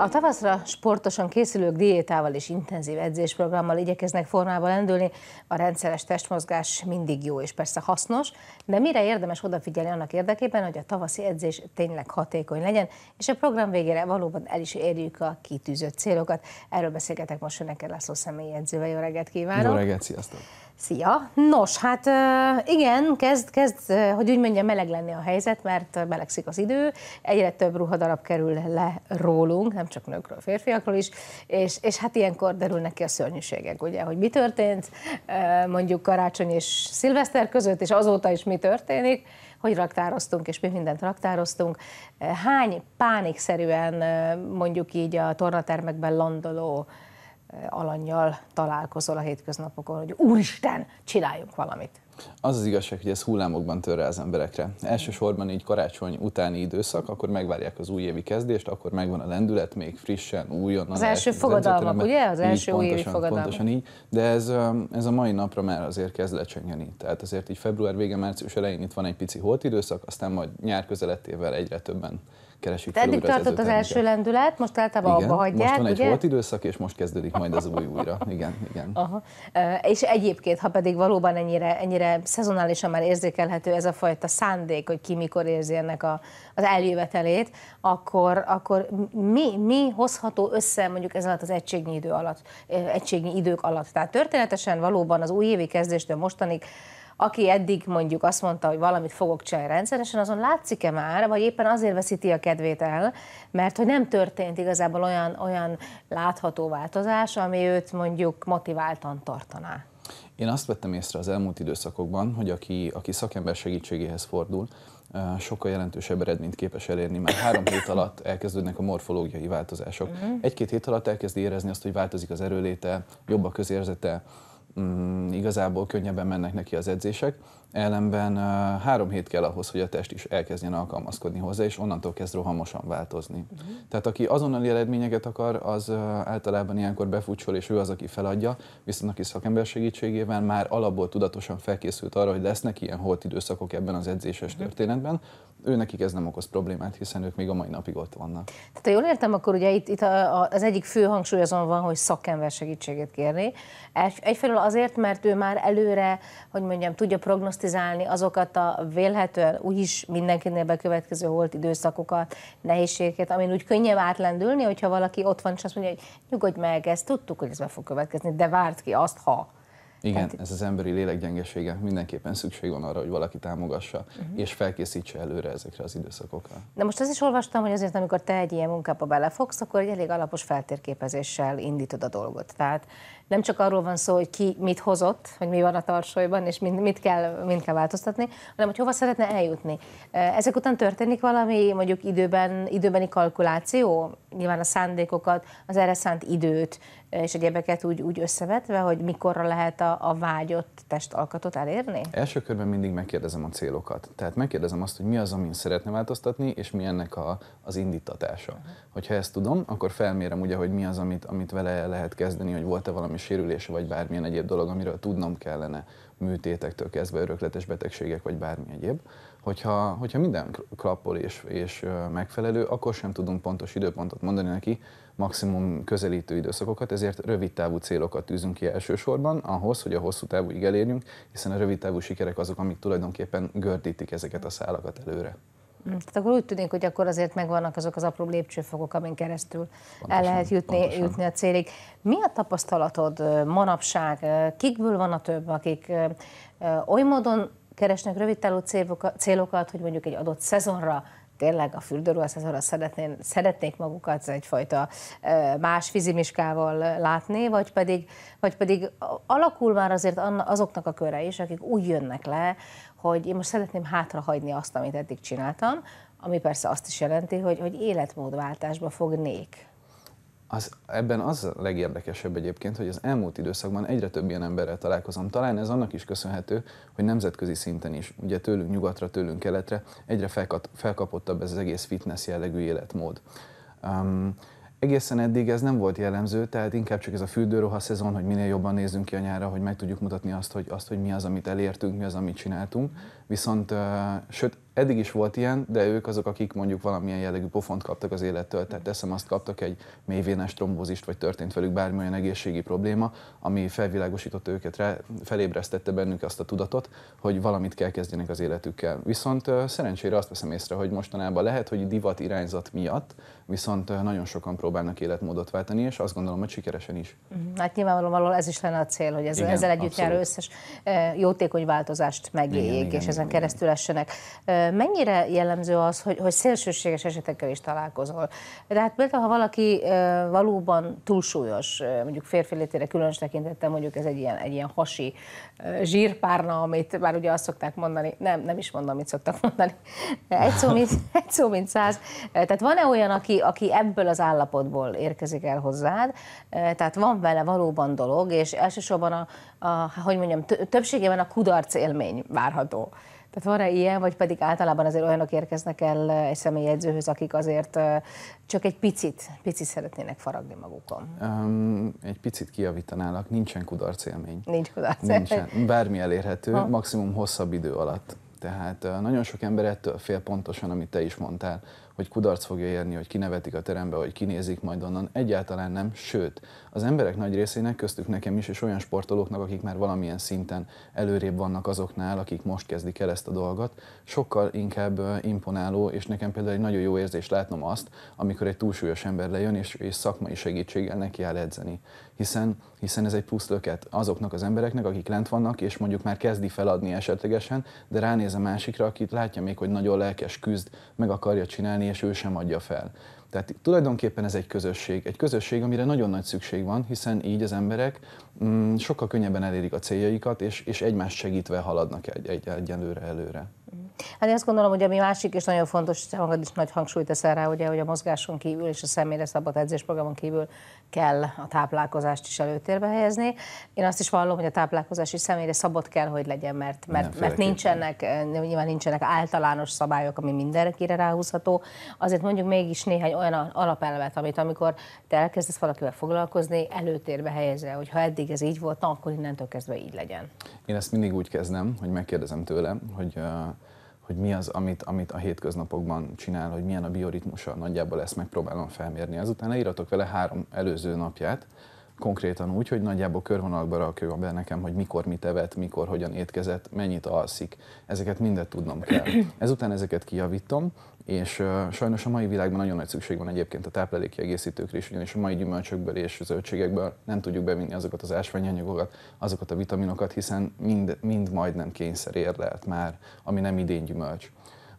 A tavaszra sportosan készülők diétával és intenzív edzésprogrammal igyekeznek formába lendülni. A rendszeres testmozgás mindig jó és persze hasznos, de mire érdemes odafigyelni annak érdekében, hogy a tavaszi edzés tényleg hatékony legyen, és a program végére valóban el is érjük a kitűzött célokat. Erről beszélgetek most önnek László személyi edzővel. Jó reggelt kívánok! Jó reggelt, sziasztok! Szia! Nos, hát igen, kezd, kezd, hogy úgy mondjam, meleg lenni a helyzet, mert melegszik az idő, egyre több ruhadarab kerül le rólunk, nem csak nőkről, férfiakról is, és, és hát ilyenkor derülnek ki a szörnyűségek, ugye, hogy mi történt mondjuk karácsony és szilveszter között, és azóta is mi történik, hogy raktároztunk, és mi mindent raktároztunk. Hány pánikszerűen mondjuk így a tornatermekben landoló alanyjal találkozol a hétköznapokon, hogy úristen, csináljunk valamit. Az az igazság, hogy ez hullámokban tör az emberekre. Elsősorban így karácsony utáni időszak, akkor megvárják az újévi kezdést, akkor megvan a lendület, még frissen, újonnan. Az első fogadalmak, ugye? Az első újévi pontosan, fogadalmak. Pontosan így, de ez, um, ez a mai napra már azért kezd lecsengeni. Tehát azért így február vége, március elején itt van egy pici holt időszak, aztán majd nyár közelettével egyre többen keresik Te fel eddig tartott az, az első lendület, most általában igen, abba hagyják, Most van egy ugye? volt időszak, és most kezdődik majd az új újra. Igen, igen. Aha. És egyébként, ha pedig valóban ennyire, ennyire szezonálisan már érzékelhető ez a fajta szándék, hogy ki mikor érzi ennek a, az eljövetelét, akkor, akkor mi, mi hozható össze mondjuk ez alatt az egységnyi idő alatt, egységnyi idők alatt? Tehát történetesen valóban az újévi kezdéstől mostanig aki eddig mondjuk azt mondta, hogy valamit fogok csinálni rendszeresen, azon látszik-e már, vagy éppen azért veszíti a kedvét el, mert hogy nem történt igazából olyan, olyan látható változás, ami őt mondjuk motiváltan tartaná. Én azt vettem észre az elmúlt időszakokban, hogy aki, aki szakember segítségéhez fordul, sokkal jelentősebb eredményt képes elérni, mert három hét alatt elkezdődnek a morfológiai változások. Mhm. Egy-két hét alatt elkezdi érezni azt, hogy változik az erőléte, jobb a közérzete, Mm, igazából könnyebben mennek neki az edzések, ellenben három hét kell ahhoz, hogy a test is elkezdjen alkalmazkodni hozzá, és onnantól kezd rohamosan változni. Uh-huh. Tehát aki azonnali eredményeket akar, az általában ilyenkor befutsol, és ő az, aki feladja, viszont aki szakember segítségével már alapból tudatosan felkészült arra, hogy lesznek ilyen holt időszakok ebben az edzéses uh-huh. történetben, ő nekik ez nem okoz problémát, hiszen ők még a mai napig ott vannak. Tehát ha jól értem, akkor ugye itt, itt a, a, az egyik fő hangsúly azon van, hogy szakember segítséget kérni. egyfelől azért, mert ő már előre, hogy mondjam, tudja prognosztizálni azokat a vélhetően úgyis mindenkinél bekövetkező holt időszakokat, nehézségeket, amin úgy könnyebb átlendülni, hogyha valaki ott van, és azt mondja, hogy nyugodj meg, ezt tudtuk, hogy ez be fog következni, de várt ki azt, ha. Igen, Tehát... ez az emberi lélek gyengesége. Mindenképpen szükség van arra, hogy valaki támogassa, uh-huh. és felkészítse előre ezekre az időszakokra. De most azt is olvastam, hogy azért, amikor te egy ilyen munkába belefogsz, akkor egy elég alapos feltérképezéssel indítod a dolgot. Tehát nem csak arról van szó, hogy ki mit hozott, hogy mi van a tarsolyban, és mit, mit, kell, mit kell változtatni, hanem hogy hova szeretne eljutni. Ezek után történik valami, mondjuk időben, időbeni kalkuláció, nyilván a szándékokat, az erre szánt időt, és egyebeket úgy, úgy összevetve, hogy mikorra lehet a, a vágyott testalkatot elérni? Első körben mindig megkérdezem a célokat. Tehát megkérdezem azt, hogy mi az, amin szeretne változtatni, és mi ennek a, az indítatása. Uh-huh. Hogyha ezt tudom, akkor felmérem ugye, hogy mi az, amit, amit vele lehet kezdeni, hogy volt-e valami sérülése, vagy bármilyen egyéb dolog, amiről tudnom kellene műtétektől kezdve örökletes betegségek, vagy bármi egyéb. Hogyha, hogyha minden klappol és, és megfelelő, akkor sem tudunk pontos időpontot mondani neki, maximum közelítő időszakokat, ezért rövid távú célokat tűzünk ki elsősorban, ahhoz, hogy a hosszú távú elérjünk, hiszen a rövid távú sikerek azok, amik tulajdonképpen gördítik ezeket a szálakat előre. Mm. Tehát akkor úgy tűnik, hogy akkor azért megvannak azok az apró lépcsőfokok, amin keresztül pontosan, el lehet jutni, jutni a célig. Mi a tapasztalatod manapság? Kikből van a több, akik oly módon keresnek rövidtávú célokat, hogy mondjuk egy adott szezonra tényleg a fürdőruhaszezonra szeretnén, szeretnék magukat egyfajta más fizimiskával látni, vagy pedig, vagy pedig alakul már azért azoknak a köre is, akik úgy jönnek le, hogy én most szeretném hátrahagyni azt, amit eddig csináltam, ami persze azt is jelenti, hogy, hogy életmódváltásba fognék az, ebben az a legérdekesebb egyébként, hogy az elmúlt időszakban egyre több ilyen emberrel találkozom. Talán ez annak is köszönhető, hogy nemzetközi szinten is, ugye tőlünk nyugatra, tőlünk keletre, egyre felkat, felkapottabb ez az egész fitness jellegű életmód. Um, egészen eddig ez nem volt jellemző, tehát inkább csak ez a fürdőroha szezon, hogy minél jobban nézzünk ki a nyára, hogy meg tudjuk mutatni azt, hogy, azt, hogy mi az, amit elértünk, mi az, amit csináltunk. Viszont, uh, sőt, eddig is volt ilyen, de ők azok, akik mondjuk valamilyen jellegű pofont kaptak az élettől, tehát teszem azt kaptak egy mélyvénes trombózist, vagy történt velük bármilyen egészségi probléma, ami felvilágosította őket rá, felébresztette bennük azt a tudatot, hogy valamit kell kezdjenek az életükkel. Viszont szerencsére azt veszem észre, hogy mostanában lehet, hogy divat irányzat miatt viszont nagyon sokan próbálnak életmódot váltani, és azt gondolom, hogy sikeresen is. Mhm. Hát nyilvánvalóan ez is lenne a cél, hogy ez, igen, ezzel együtt abszolút. jár összes jótékony változást megéljék, igen, és igen, ezen igen, keresztül essenek. Mennyire jellemző az, hogy, hogy szélsőséges esetekkel is találkozol? Tehát például, ha valaki valóban túlsúlyos, mondjuk férfi létére különös tekintettem, mondjuk ez egy ilyen, egy ilyen hasi zsírpárna, amit már ugye azt szokták mondani, nem, nem is mondom, mit szoktak mondani, egy szó, mint, egy szó, mint száz. Tehát van-e olyan, aki, aki, ebből az állapotból érkezik el hozzád, tehát van vele valóban dolog, és elsősorban a, a hogy mondjam, többségében a kudarc élmény várható. Tehát van-e ilyen, vagy pedig általában azért olyanok érkeznek el egy személyjegyzőhöz, akik azért csak egy picit, picit szeretnének faragni magukon? Um, egy picit kiavítanálak, nincsen élmény. Nincs kudarcélmény. Nincsen. Bármi elérhető, ha. maximum hosszabb idő alatt. Tehát nagyon sok ember ettől fél pontosan, amit te is mondtál, hogy kudarc fogja érni, hogy kinevetik a terembe, hogy kinézik majd onnan. Egyáltalán nem, sőt, az emberek nagy részének, köztük nekem is, és olyan sportolóknak, akik már valamilyen szinten előrébb vannak azoknál, akik most kezdik el ezt a dolgot, sokkal inkább imponáló, és nekem például egy nagyon jó érzés látnom azt, amikor egy túlsúlyos ember lejön, és, és szakmai segítséggel neki áll edzeni. Hiszen, hiszen ez egy pusztlöket, azoknak az embereknek, akik lent vannak, és mondjuk már kezdi feladni esetlegesen, de ránéz a másikra, akit látja még, hogy nagyon lelkes küzd, meg akarja csinálni, és ő sem adja fel. Tehát tulajdonképpen ez egy közösség. Egy közösség, amire nagyon nagy szükség van, hiszen így az emberek mm, sokkal könnyebben elérik a céljaikat, és, és egymást segítve haladnak egy, egy, egyenlőre előre. Hát én azt gondolom, hogy ami másik és nagyon fontos, hogy magad is nagy hangsúlyt teszel rá, ugye, hogy a mozgáson kívül és a személyre szabad edzésprogramon kívül kell a táplálkozást is előtérbe helyezni. Én azt is vallom, hogy a táplálkozás is személyre szabad kell, hogy legyen, mert, mert, mert nincsenek, nyilván nincsenek általános szabályok, ami mindenkire ráhúzható. Azért mondjuk mégis néhány olyan alapelvet, amit amikor te elkezdesz valakivel foglalkozni, előtérbe helyezze, hogy ha eddig ez így volt, akkor innentől kezdve így legyen. Én ezt mindig úgy kezdem, hogy megkérdezem tőle, hogy uh, hogy mi az, amit, amit a hétköznapokban csinál, hogy milyen a bioritmusa, nagyjából ezt megpróbálom felmérni. Azután leíratok vele három előző napját, konkrétan úgy, hogy nagyjából körvonalakba rakja be nekem, hogy mikor mit evett, mikor hogyan étkezett, mennyit alszik. Ezeket mindet tudnom kell. Ezután ezeket kijavítom, és uh, sajnos a mai világban nagyon nagy szükség van egyébként a táplálékkiegészítőkre is, ugyanis a mai gyümölcsökből és zöldségekből nem tudjuk bevinni azokat az ásványanyagokat, azokat a vitaminokat, hiszen mind, mind majdnem lehet már, ami nem idén gyümölcs.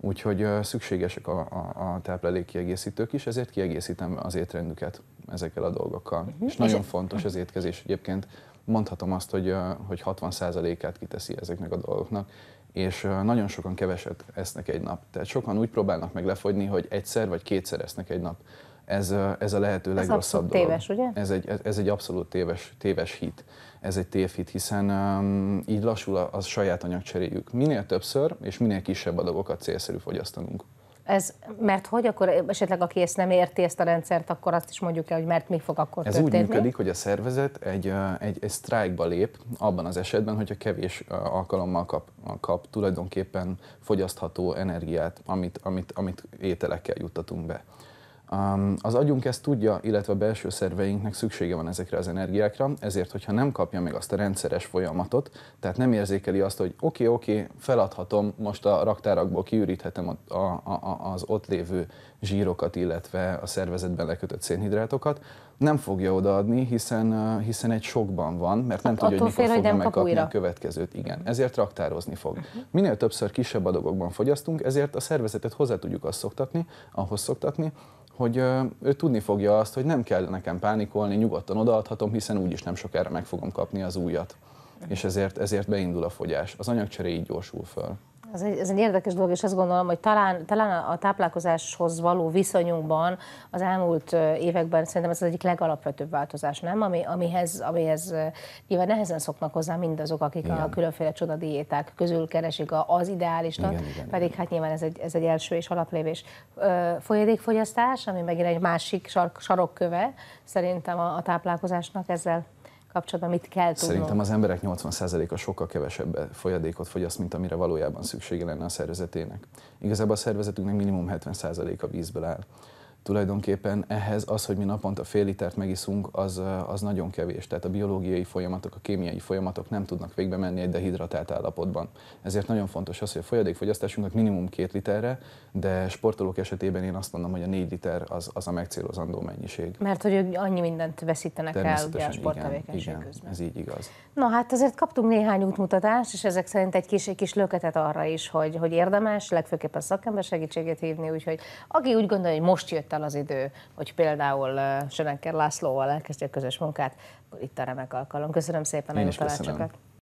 Úgyhogy szükségesek a, a, a táplálékkiegészítők is, ezért kiegészítem az étrendüket ezekkel a dolgokkal. Uh-huh. És nagyon fontos az étkezés egyébként. Mondhatom azt, hogy, hogy 60%-át kiteszi ezeknek a dolgoknak, és nagyon sokan keveset esznek egy nap. Tehát sokan úgy próbálnak meg lefogyni, hogy egyszer vagy kétszer esznek egy nap ez, ez a lehető ez legrosszabb dolog. téves, ugye? Ez egy, ez egy abszolút téves, téves hit. Ez egy tévhit, hiszen um, így lassul a, a saját anyagcseréjük. Minél többször és minél kisebb adagokat célszerű fogyasztanunk. Ez, mert hogy akkor esetleg aki ezt nem érti, ezt a rendszert, akkor azt is mondjuk el, hogy mert mi fog akkor Ez történni? úgy működik, hogy a szervezet egy, uh, egy, egy sztrájkba lép abban az esetben, hogyha kevés uh, alkalommal kap, kap tulajdonképpen fogyasztható energiát, amit, amit, amit ételekkel juttatunk be. Az agyunk ezt tudja, illetve a belső szerveinknek szüksége van ezekre az energiákra, ezért, hogyha nem kapja meg azt a rendszeres folyamatot, tehát nem érzékeli azt, hogy oké, okay, oké, okay, feladhatom, most a raktárakból kiüríthetem a, a, a, az ott lévő zsírokat, illetve a szervezetben lekötött szénhidrátokat, nem fogja odaadni, hiszen, hiszen egy sokban van, mert nem hát tudja, hogy mikor fél, fogja megkapni újra. a következőt. Igen, ezért raktározni fog. Uh-huh. Minél többször kisebb adagokban fogyasztunk, ezért a szervezetet hozzá tudjuk azt szoktatni, ahhoz szoktatni, hogy ő tudni fogja azt, hogy nem kell nekem pánikolni, nyugodtan odaadhatom, hiszen úgyis nem sokára meg fogom kapni az újat. És ezért, ezért beindul a fogyás. Az anyagcseré így gyorsul föl. Ez egy, ez egy érdekes dolog, és azt gondolom, hogy talán, talán a táplálkozáshoz való viszonyunkban az elmúlt években szerintem ez az egyik legalapvetőbb változás, nem? Ami, amihez, amihez nyilván nehezen szoknak hozzá mindazok, akik igen. a különféle csodadiéták közül keresik az ideálistat, igen, igen, pedig igen. hát nyilván ez egy, ez egy első és alaplévés. Folyadékfogyasztás, ami megint egy másik sarokköve szerintem a, a táplálkozásnak ezzel kapcsolatban mit kell tudnunk? Szerintem az emberek 80%-a sokkal kevesebb folyadékot fogyaszt, mint amire valójában szüksége lenne a szervezetének. Igazából a szervezetünknek minimum 70%-a vízből áll tulajdonképpen ehhez az, hogy mi naponta fél litert megiszunk, az, az nagyon kevés. Tehát a biológiai folyamatok, a kémiai folyamatok nem tudnak végbe menni egy dehidratált állapotban. Ezért nagyon fontos az, hogy a folyadékfogyasztásunknak minimum két literre, de sportolók esetében én azt mondom, hogy a négy liter az, az a megcélozandó mennyiség. Mert hogy annyi mindent veszítenek el ugye a sporttevékenység igen, közben. ez így igaz. Na hát azért kaptunk néhány útmutatást, és ezek szerint egy kis, egy kis löketet arra is, hogy, hogy érdemes, legfőképpen szakember segítségét hívni, úgyhogy aki úgy gondolja, hogy most jött el az idő, hogy például Sönenker Lászlóval elkezdje közös munkát, akkor itt a remek alkalom. Köszönöm szépen Én a jó tanácsokat. Köszönöm.